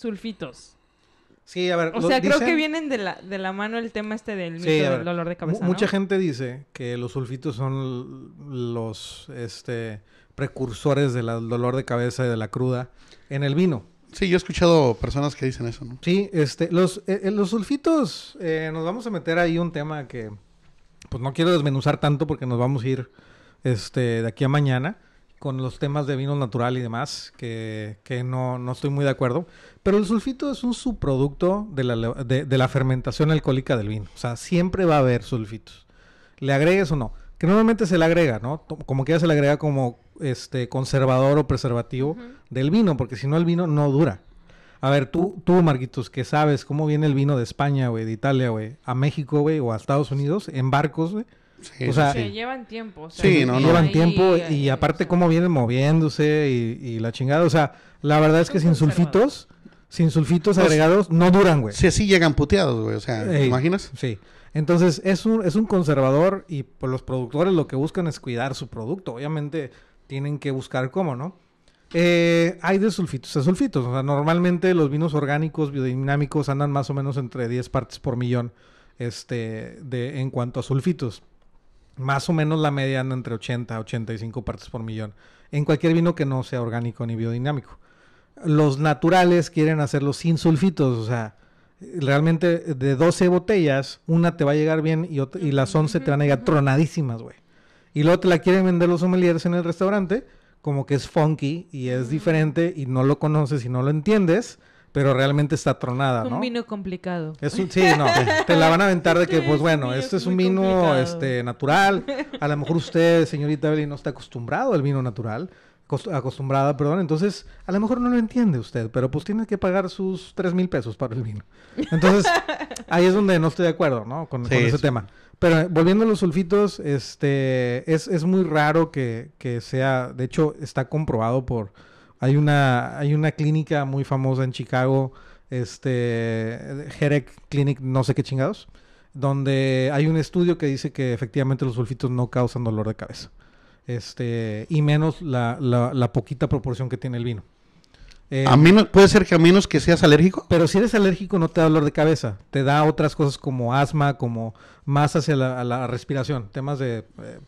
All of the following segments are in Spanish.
sulfitos. Sí, a ver. O sea, creo que vienen de la, de la mano el tema este del dolor de cabeza. mucha gente dice que los sulfitos son los este, precursores del dolor de cabeza y de la cruda en el vino. Sí, yo he escuchado personas que dicen eso, ¿no? Sí, este, los, eh, eh, los sulfitos, eh, nos vamos a meter ahí un tema que, pues no quiero desmenuzar tanto porque nos vamos a ir este, de aquí a mañana con los temas de vino natural y demás, que, no, estoy muy de acuerdo. Pero el sulfito es un subproducto de la, fermentación alcohólica del vino. O sea, siempre va a haber sulfitos. Le agregues o no. Que normalmente se le agrega, ¿no? Como que se le agrega como este conservador o preservativo del vino, porque si no el vino no dura. A ver, tú, tú, Marquitos, que sabes cómo viene el vino de España, güey, de Italia, güey, a México, güey, o a Estados Unidos, en barcos, güey se o sea, llevan tiempo. O sí, no, no. Llevan tiempo y, aparte cómo vienen moviéndose y, la chingada. O sea, la verdad es que sin sulfitos, sin sulfitos agregados, no duran, güey. Sí, sí llegan puteados, güey. O sea, ¿te imaginas? Sí. Entonces, es un, es un conservador y pues, los productores lo que buscan es cuidar su producto. Obviamente, tienen que buscar cómo, ¿no? Eh, hay de sulfitos a sulfitos. O sea, normalmente los vinos orgánicos, biodinámicos, andan más o menos entre 10 partes por millón este, de, en cuanto a sulfitos más o menos la media entre 80 a 85 partes por millón en cualquier vino que no sea orgánico ni biodinámico. Los naturales quieren hacerlo sin sulfitos, o sea, realmente de 12 botellas, una te va a llegar bien y, y las 11 te van a llegar tronadísimas, güey. Y luego te la quieren vender los sommeliers en el restaurante, como que es funky y es diferente y no lo conoces y no lo entiendes pero realmente está tronada, ¿no? Un vino complicado. sí, no, te la van a aventar de que, pues bueno, este es un vino este, natural, a lo mejor usted, señorita Evelyn, no está acostumbrado al vino natural, acostumbrada, perdón, entonces a lo mejor no lo entiende usted, pero pues tiene que pagar sus tres mil pesos para el vino. Entonces, ahí es donde no estoy de acuerdo, ¿no? Con, ese tema. Pero eh, volviendo a los sulfitos, este, es, es muy raro que, que sea, de hecho, está comprobado por hay una, hay una clínica muy famosa en Chicago, este, Herec Clinic, no sé qué chingados, donde hay un estudio que dice que efectivamente los sulfitos no causan dolor de cabeza. Este, y menos la, la, poquita proporción que tiene el vino. Eh, puede ser que a menos que seas alérgico. Pero si eres alérgico no te da dolor de cabeza, te da otras cosas como asma, como más hacia la, respiración, temas de, eh,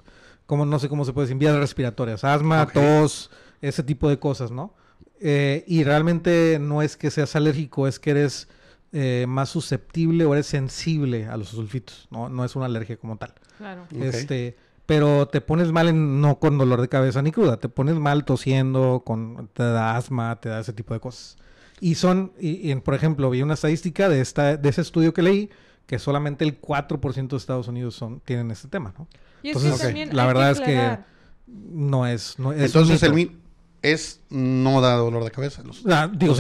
como no sé cómo se puede decir, vías respiratorias, asma, tos, ese tipo de cosas, ¿no? Eh, y realmente no es que seas alérgico, es que eres eh, más susceptible o eres sensible a los sulfitos, ¿no? No es una alergia como tal. Claro. Este, pero te pones mal en, no con dolor de cabeza ni cruda, te pones mal tosiendo, con, te da asma, te da ese tipo de cosas. Y son, y, por ejemplo, vi una estadística de, esta, de ese estudio que leí, que solamente el 4% de Estados Unidos son, tienen este tema, ¿no? Y Entonces, la verdad es que no es... No, Entonces, el, es no da dolor de cabeza. Ah, digo, o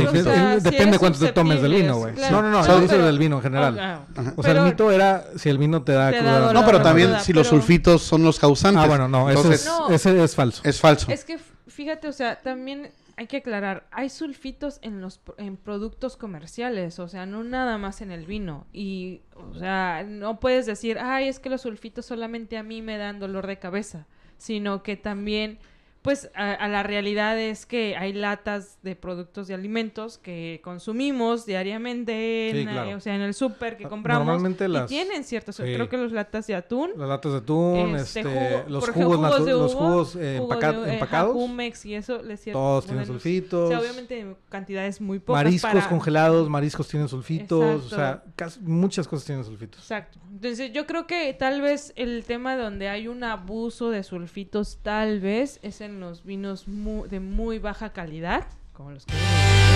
depende cuánto te tomes del vino, güey. No, no, no, el del vino en general. Ah, o sea, el mito era si el vino te da, No, pero ah, también si los sulfitos son los causantes. Ah, bueno, no, eso es, no, ese es falso. Es falso. Es que, fíjate, o sea, también hay que aclarar, hay sulfitos en los en productos comerciales, o sea, no nada más en el vino. Y, o sea, no puedes decir, ay, es que los sulfitos solamente a mí me dan dolor de cabeza, sino que también pues a, la realidad es que hay latas de productos de alimentos que consumimos diariamente, eh, o sea, en el súper que ah, compramos. Normalmente las... Y tienen ciertos, creo que los latas de atún. Las latas de atún, este, este, los, jugos los jugos, empacados. y eso, Todos tienen sulfitos. obviamente cantidades muy pocas Mariscos congelados, mariscos tienen sulfitos, o sea, muchas cosas tienen sulfitos. Exacto. Entonces, yo creo que tal vez el tema donde hay un abuso de sulfitos, tal vez, es en los vinos de muy baja calidad, como los que...